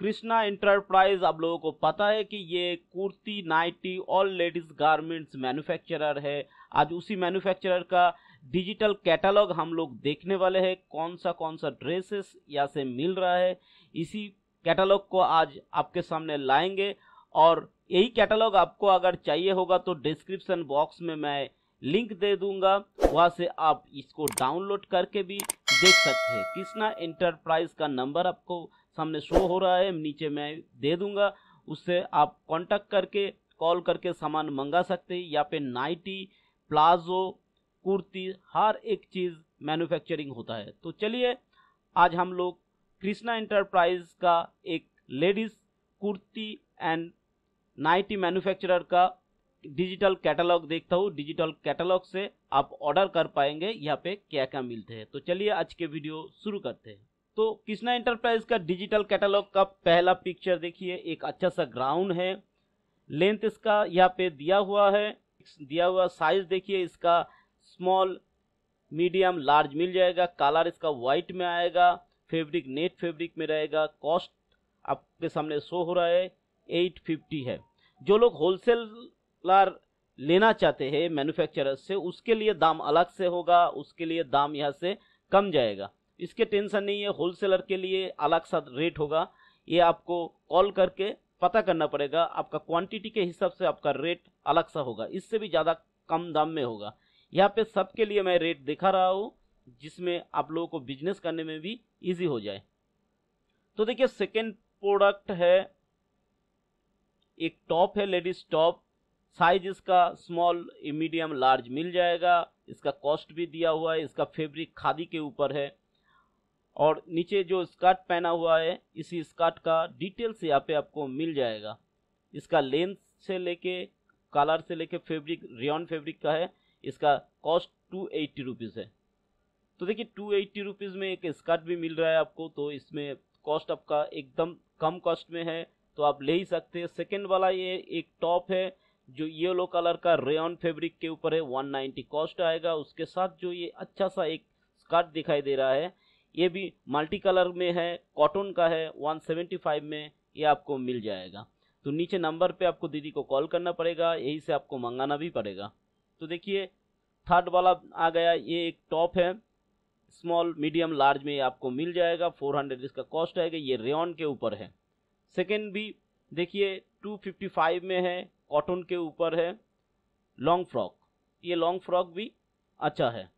Krishna enterprise आप लोगों को पता है कि ये kurti nightie all ladies garments manufacturer है आज उसी मैन्युफैक्चरर का डिजिटल कैटलॉग हम लोग देखने वाले हैं कौन सा कौन सा ड्रेसेस यहाँ से मिल रहा है इसी कैटलॉग को आज आपके सामने लाएंगे और यही कैटलॉग आपको अगर चाहिए होगा तो डिस्क्रिप्शन बॉक्स में मैं लिंक दे दूंगा वहाँ से आप इसको डाउनलोड करके भी देख सकते हैं कृष्णा इंटरप्राइज का नंबर आपको सामने शो हो रहा है नीचे मैं दे दूंगा उससे आप कांटेक्ट करके कॉल करके सामान मंगा सकते हैं यहाँ पे नाइटी प्लाजो कुर्ती हर एक चीज़ मैन्युफैक्चरिंग होता है तो चलिए आज हम लोग कृष्णा इंटरप्राइज का एक ladies kurti and nightie manufacturer का डिजिटल कैटलॉग देखता हूँ डिजिटल कैटलॉग से आप ऑर्डर कर पाएंगे यहाँ पे क्या क्या मिलते हैं तो चलिए आज के वीडियो शुरू करते हैं तो कृष्णा इंटरप्राइज का डिजिटल कैटलॉग का पहला पिक्चर देखिए एक अच्छा सा ग्राउंड है लेंथ इसका यहाँ पे दिया हुआ है दिया हुआ साइज देखिए इसका स्मॉल मीडियम लार्ज मिल जाएगा कलर इसका वाइट में आएगा फैब्रिक नेट फैब्रिक में रहेगा कॉस्ट आपके सामने शो हो रहा है एट फिफ्टी है जो लोग होलसेलर लेना चाहते हैं मैन्युफैक्चरर से उसके लिए दाम अलग से होगा उसके लिए दाम यहाँ से कम जाएगा इसके टेंशन नहीं है होलसेलर के लिए अलग सा रेट होगा ये आपको कॉल करके पता करना पड़ेगा आपका क्वांटिटी के हिसाब से आपका रेट अलग सा होगा इससे भी ज़्यादा कम दाम में होगा यहाँ पे सबके लिए मैं रेट दिखा रहा हूँ जिसमें आप लोगों को बिजनेस करने में भी इजी हो जाए तो देखिए सेकेंड प्रोडक्ट है एक टॉप है लेडीज टॉप साइज इसका स्मॉल मीडियम लार्ज मिल जाएगा इसका कॉस्ट भी दिया हुआ है इसका फैब्रिक खादी के ऊपर है और नीचे जो स्कर्ट पहना हुआ है इसी स्कर्ट का डिटेल्स यहाँ पे आपको मिल जाएगा इसका लेंथ से लेके कलर से लेके फैब्रिक रियॉन फैब्रिक का है इसका कॉस्ट टू एट्टी रुपीज़ है तो देखिए टू एट्टी रुपीज़ में एक स्कर्ट भी मिल रहा है आपको तो इसमें कॉस्ट आपका एकदम कम कॉस्ट में है तो आप ले ही सकते हैं सेकेंड वाला ये एक टॉप है जो येलो कलर का रेन फैब्रिक के ऊपर है 190 कॉस्ट आएगा उसके साथ जो ये अच्छा सा एक स्कर्ट दिखाई दे रहा है ये भी मल्टी कलर में है कॉटन का है 175 में ये आपको मिल जाएगा तो नीचे नंबर पे आपको दीदी को कॉल करना पड़ेगा यही से आपको मंगाना भी पड़ेगा तो देखिए थर्ड वाला आ गया ये एक टॉप है स्मॉल मीडियम लार्ज में आपको मिल जाएगा 400 इसका कॉस्ट आएगा ये रेन के ऊपर है सेकेंड भी देखिए 255 में है कॉटन के ऊपर है लॉन्ग फ्रॉक ये लॉन्ग फ्रॉक भी अच्छा है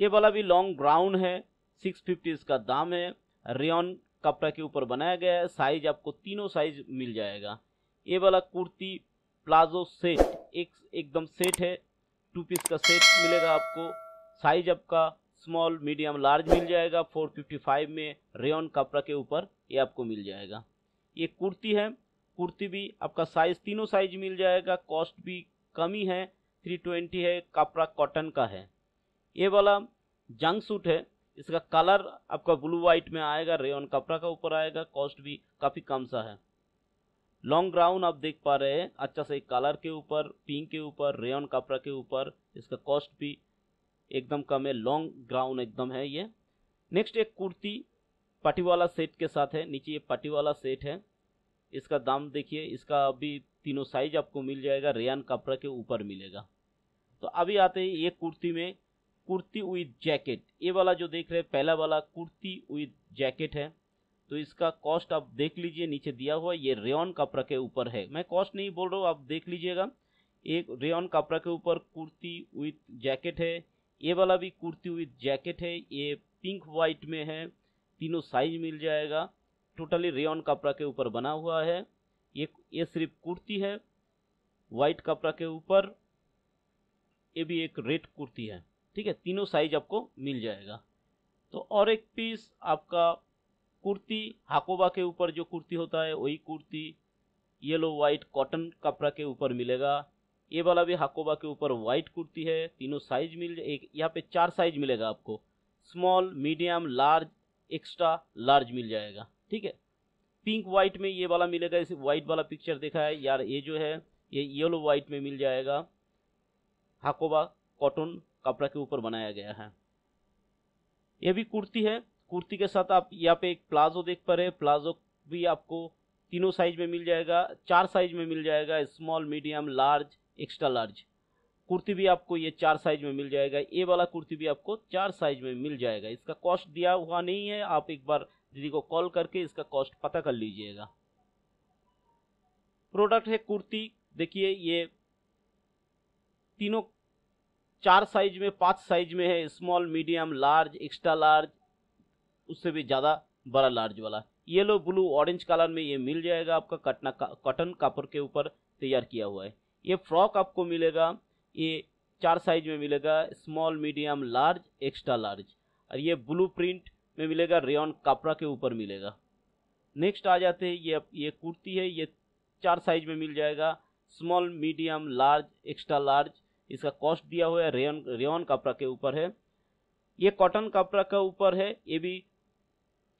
ये वाला भी लॉन्ग ब्राउन है सिक्स फिफ्टी इसका दाम है रेन कपड़ा के ऊपर बनाया गया है साइज आपको तीनों साइज मिल जाएगा ये वाला कुर्ती प्लाजो सेट एक एकदम सेट है टू पीस का सेट मिलेगा आपको साइज आपका स्मॉल मीडियम लार्ज मिल जाएगा 455 में रेन कपड़ा के ऊपर ये आपको मिल जाएगा ये कुर्ती है कुर्ती भी आपका साइज तीनों साइज मिल जाएगा कॉस्ट भी कम ही है 320 है कपड़ा कॉटन का है ये वाला जंग सूट है इसका कलर आपका ब्लू वाइट में आएगा रेयन कपड़ा का ऊपर आएगा कॉस्ट भी काफ़ी कम सा है लॉन्ग ग्राउंड आप देख पा रहे हैं अच्छा से कलर के ऊपर पिंक के ऊपर रेयन कपड़ा के ऊपर इसका कॉस्ट भी एकदम कम है लॉन्ग ग्राउंड एकदम है ये नेक्स्ट एक कुर्ती पट्टी वाला सेट के साथ है नीचे ये पट्टी वाला सेट है इसका दाम देखिए इसका अभी तीनों साइज आपको मिल जाएगा रेयन कपड़ा के ऊपर मिलेगा तो अभी आते ही एक कुर्ती में कुर्ती विथ जैकेट ये वाला जो देख रहे हैं पहला वाला कुर्ती विथ जैकेट है तो इसका कॉस्ट आप देख लीजिए नीचे दिया हुआ ये रेन कपड़ा के ऊपर है मैं कॉस्ट नहीं बोल रहा हूँ आप देख लीजिएगा एक रेन कपड़ा के ऊपर कुर्ती विथ जैकेट है ये वाला भी कुर्ती विथ जैकेट है ये पिंक वाइट में है तीनों साइज मिल जाएगा टोटली रेन कपड़ा के ऊपर बना हुआ है ये ये सिर्फ कुर्ती है वाइट कपड़ा के ऊपर ये भी एक रेड कुर्ती है ठीक है तीनों साइज आपको मिल जाएगा तो और एक पीस आपका कुर्ती हाकोबा के ऊपर जो कुर्ती होता है वही कुर्ती येलो वाइट कॉटन कपड़ा के ऊपर मिलेगा ये वाला भी हाकोबा के ऊपर वाइट कुर्ती है तीनों साइज मिल एक यहाँ पे चार साइज मिलेगा आपको small medium large extra large मिल जाएगा ठीक है पिंक वाइट में ये वाला मिलेगा इसे वाइट वाला पिक्चर देखा है यार ये जो है ये येलो वाइट में मिल जाएगा हाकोबा कॉटन कपड़ा के ऊपर बनाया गया है यह भी कुर्ती है कुर्ती के साथ आप यहाँ पे एक प्लाजो देख पा रहे हैं प्लाजो भी आपको तीनों साइज में मिल जाएगा चार साइज में मिल जाएगा small medium large extra large kurti भी आपको ये चार साइज में मिल जाएगा ये वाला कुर्ती भी आपको चार साइज में मिल जाएगा इसका कॉस्ट दिया हुआ नहीं है आप एक बार दीदी को कॉल करके इसका कॉस्ट पता कर लीजिएगा प्रोडक्ट है कुर्ती देखिए ये तीनों चार साइज में पांच साइज में है small medium large extra large उससे भी ज़्यादा बड़ा लार्ज वाला येलो ब्लू ऑरेंज कलर में ये मिल जाएगा आपका कटना कॉटन कापर के ऊपर तैयार किया हुआ है ये फ्रॉक आपको मिलेगा ये चार साइज में मिलेगा small medium large extra large और ये ब्लू प्रिंट में मिलेगा रेन कापड़ा के ऊपर मिलेगा नेक्स्ट आ जाते हैं ये ये कुर्ती है ये चार साइज में मिल जाएगा small medium large extra large इसका कॉस्ट दिया हुआ है रेयन रेयन कपड़ा के ऊपर है ये कॉटन कपड़ा के ऊपर है ये भी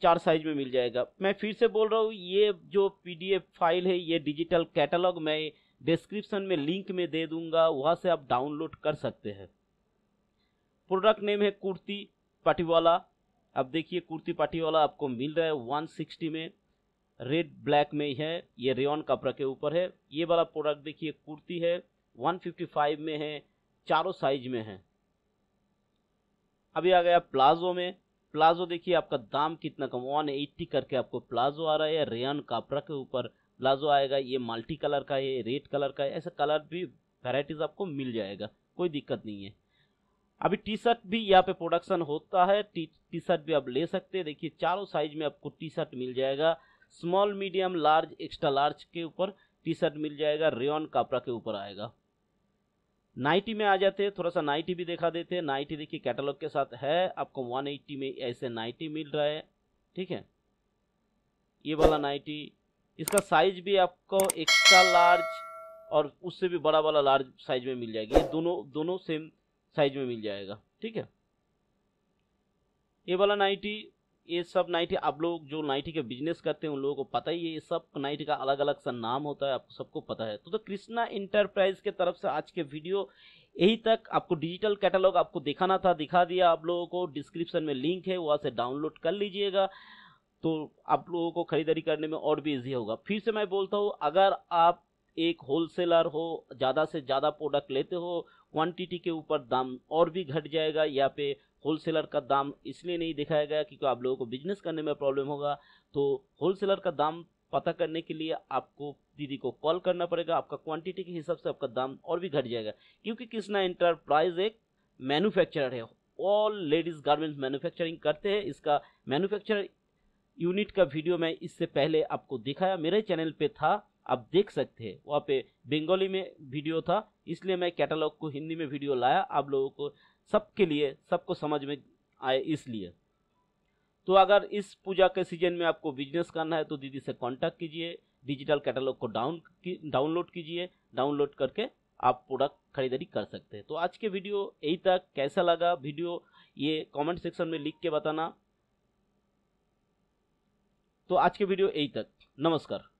चार साइज में मिल जाएगा मैं फिर से बोल रहा हूँ ये जो पीडीएफ फाइल है ये डिजिटल कैटलॉग मैं डिस्क्रिप्शन में लिंक में दे दूंगा वहाँ से आप डाउनलोड कर सकते हैं प्रोडक्ट नेम है कुर्ती पाटीवाला अब देखिए कुर्ती पाटीवाला आपको मिल रहा है 160 में रेड ब्लैक में है ये रेयन कपड़ा के ऊपर है ये वाला प्रोडक्ट देखिए कुर्ती है 155 में है चारों साइज में है अभी आ गया प्लाजो में प्लाजो देखिए आपका दाम कितना कम वन एट्टी करके आपको प्लाजो आ रहा है रेयन कापरा के ऊपर प्लाजो आएगा ये मल्टी कलर का है रेड कलर का है ऐसा कलर भी वेराइटीज आपको मिल जाएगा कोई दिक्कत नहीं है अभी टी शर्ट भी यहाँ पे प्रोडक्शन होता है टी टी शर्ट भी आप ले सकते हैं देखिए चारों साइज में आपको टी शर्ट मिल जाएगा small medium large extra large के ऊपर टी शर्ट मिल जाएगा रेयन कापरा के ऊपर आएगा नाइटी में आ जाते हैं थोड़ा सा नाइटी भी देखा देते हैं नाइटी देखिए कैटलॉग के साथ है आपको 180 में ऐसे नाइटी मिल रहा है ठीक है ये वाला नाइटी इसका साइज भी आपको एक्स्ट्रा लार्ज और उससे भी बड़ा वाला लार्ज साइज में मिल जाएगी ये दोनों दोनों सेम साइज में मिल जाएगा ठीक है ये वाला नाइटी ये सब नाइटी आप लोग जो नाइटी के बिजनेस करते हैं उन लोगों को पता ही है ये सब नाइटी का अलग अलग सा नाम होता है आपको सबको पता है तो, तो कृष्णा इंटरप्राइज के तरफ से आज के वीडियो यही तक आपको डिजिटल कैटलॉग आपको दिखाना था दिखा दिया आप लोगों को डिस्क्रिप्शन में लिंक है वहाँ से डाउनलोड कर लीजिएगा तो आप लोगों को खरीदारी करने में और भी ईजी होगा फिर से मैं बोलता हूँ अगर आप एक होलसेलर हो ज़्यादा से ज़्यादा प्रोडक्ट लेते हो क्वांटिटी के ऊपर दाम और भी घट जाएगा या पे होलसेलर का दाम इसलिए नहीं दिखाया गया क्योंकि आप लोगों को बिजनेस करने में प्रॉब्लम होगा तो होलसेलर का दाम पता करने के लिए आपको दीदी को कॉल करना पड़ेगा आपका क्वांटिटी के हिसाब से आपका दाम और भी घट जाएगा क्योंकि कृष्णा इंटरप्राइज एक मैन्युफैक्चरर है ऑल लेडीज गारमेंट्स मैन्युफैक्चरिंग करते हैं इसका मैन्युफैक्चर यूनिट का वीडियो मैं इससे पहले आपको दिखाया मेरे चैनल पे था आप देख सकते हैं वहाँ पे बंगाली में वीडियो था इसलिए मैं कैटलॉग को हिंदी में वीडियो लाया आप लोगों को सबके लिए सबको समझ में आए इसलिए तो अगर इस पूजा के सीजन में आपको बिजनेस करना है तो दीदी से कांटेक्ट कीजिए डिजिटल कैटलॉग को डाउन डाउनलोड कीजिए डाउनलोड करके आप प्रोडक्ट खरीदारी कर सकते हैं तो आज के वीडियो यही तक कैसा लगा वीडियो ये कमेंट सेक्शन में लिख के बताना तो आज के वीडियो यही तक नमस्कार